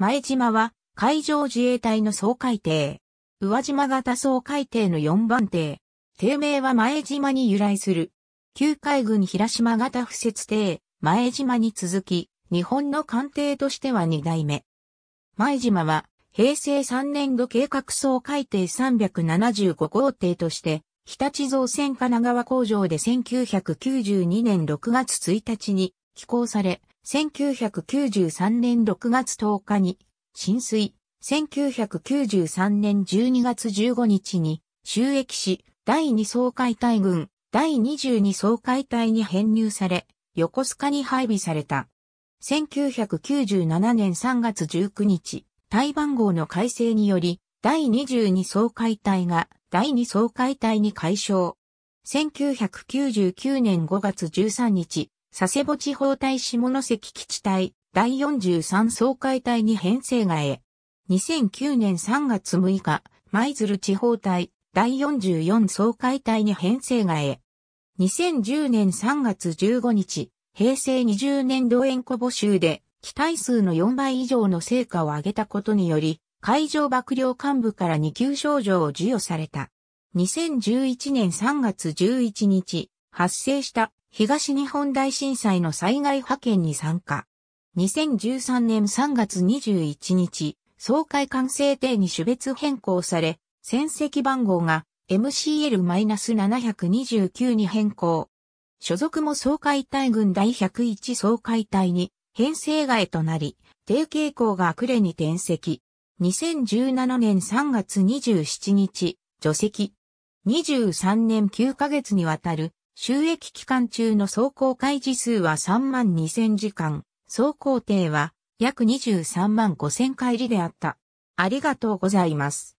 前島は海上自衛隊の総海艇。宇和島型総海艇の4番艇。艇名は前島に由来する。旧海軍平島型不設艇、前島に続き、日本の艦艇としては2代目。前島は、平成3年度計画総海艇375号艇として、日立造船神奈川工場で1992年6月1日に寄港され、1993年6月10日に浸水、1993年12月15日に収益し、第2総解体軍、第22総解体に編入され、横須賀に配備された。1997年3月19日、対番号の改正により、第22総解体が第2総解体に解消。1999年5月13日、佐世保地方隊下関基地隊第43総会隊に編成がえ。2009年3月6日、舞鶴地方隊第44総会隊に編成がえ。2010年3月15日、平成20年度円庫募集で、期待数の4倍以上の成果を上げたことにより、海上幕僚幹部から2級賞状を授与された。2011年3月11日、発生した東日本大震災の災害派遣に参加。2013年3月21日、総会完成定に種別変更され、戦績番号が MCL-729 に変更。所属も総会隊軍第101総会隊に編成外となり、低傾向がれに転籍。2017年3月27日、除籍。23年9ヶ月にわたる収益期間中の走行開示数は3万2000時間、走行程は約23万5000回りであった。ありがとうございます。